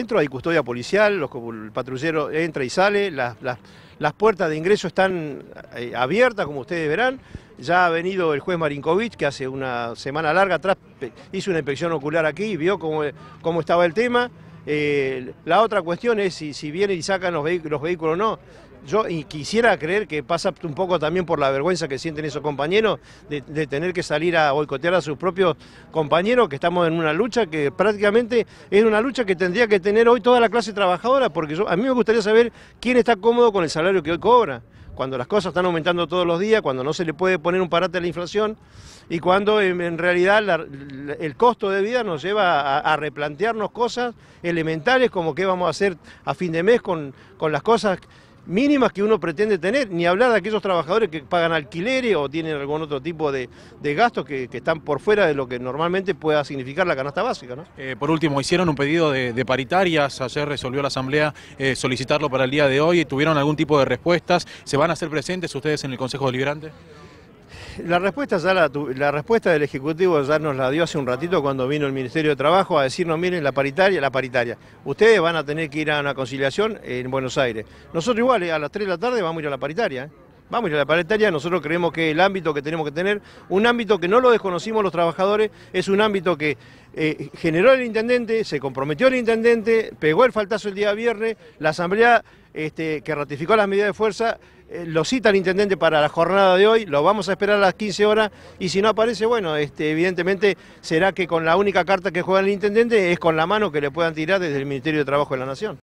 Dentro hay custodia policial, el patrullero entra y sale, las, puertas de ingreso están eh, abiertas, como ustedes verán. Ya ha venido el juez Marinkovic, que hace una semana larga atrás hizo una inspección ocular aquí y vio cómo estaba el tema. Eh, la otra cuestión es si, si vienen y sacan los, vehículos o no. Yo quisiera creer que pasa un poco también por la vergüenza que sienten esos compañeros de, tener que salir a boicotear a sus propios compañeros, que estamos en una lucha que prácticamente es una lucha que tendría que tener hoy toda la clase trabajadora, porque a mí me gustaría saber quién está cómodo con el salario que hoy cobra cuando las cosas están aumentando todos los días, cuando no se le puede poner un parate a la inflación y cuando en, realidad el costo de vida nos lleva a, replantearnos cosas elementales como qué vamos a hacer a fin de mes con, con las cosas mínimas que uno pretende tener, ni hablar de aquellos trabajadores que pagan alquileres o tienen algún otro tipo de, gastos que, están por fuera de lo que normalmente pueda significar la canasta básica. ¿no? Eh, por último, hicieron un pedido de, paritarias, ayer resolvió la Asamblea eh, solicitarlo para el día de hoy, ¿tuvieron algún tipo de respuestas? ¿Se van a hacer presentes ustedes en el Consejo Deliberante? la respuesta, la, respuesta del Ejecutivo ya nos la dio hace un ratito cuando vino el Ministerio de Trabajo a decirnos, miren, la paritaria, la paritaria. Ustedes van a tener que ir a una conciliación en Buenos Aires. Nosotros igual, eh, a las 3 de la tarde vamos a ir a la paritaria. Eh. Vamos a ir a la paritaria, nosotros creemos que el ámbito que tenemos que tener, un ámbito que no lo desconocimos los trabajadores, es un ámbito que eh, generó el intendente, se comprometió el intendente, pegó el faltazo el día viernes, la asamblea este, que ratificó las medidas de fuerza, eh, lo cita el intendente para la jornada de hoy, lo vamos a esperar a las 15 horas y si no aparece, bueno, este, evidentemente será que con la única carta que juega el intendente es con la mano que le puedan tirar desde el Ministerio de Trabajo de la Nación.